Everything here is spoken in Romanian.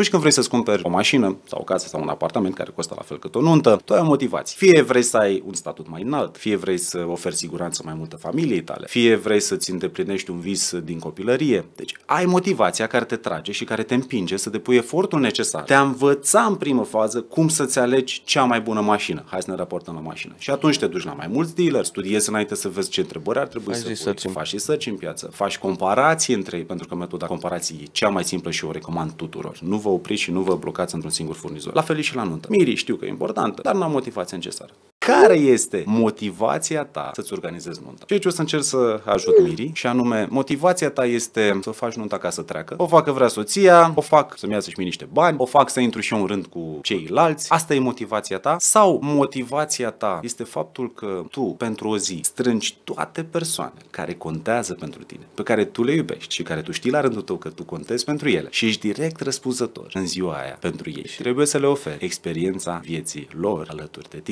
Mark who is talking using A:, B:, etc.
A: Atunci când vrei să-ți cumperi o mașină sau o casă sau un apartament care costă la fel cât o nuntă, tu ai o motivație. Fie vrei să ai un statut mai înalt, fie vrei să oferi siguranță mai multă familiei tale, fie vrei să-ți îndeplinești un vis din copilărie. Deci ai motivația care te trage și care te împinge să depui efortul necesar. Te-a învățat în primă fază cum să-ți alegi cea mai bună mașină. Hai să ne raportăm la mașină. Și atunci te duci la mai mulți dealer, studiezi înainte să vezi ce întrebări ar trebui Hai să pui, faci research în piață, faci comparații între ei, pentru că metoda comparației e cea mai simplă și o recomand tuturor. Nu vă opriți și nu vă blocați într-un singur furnizor. La fel și la nuntă. Mirii știu că e importantă, dar nu am motivație necesară care este motivația ta să-ți organizezi nunta. Și aici o să încerc să ajut hmm. Miri și anume, motivația ta este să faci nunta ca să treacă. O fac că vrea soția, o fac să-mi iasă și mie niște bani, o fac să intru și eu în rând cu ceilalți. Asta e motivația ta? Sau motivația ta este faptul că tu, pentru o zi, strângi toate persoanele care contează pentru tine, pe care tu le iubești și care tu știi la rândul tău că tu contezi pentru ele și ești direct răspunzător în ziua aia pentru ei și trebuie să le oferi experiența vieții lor alături de tine.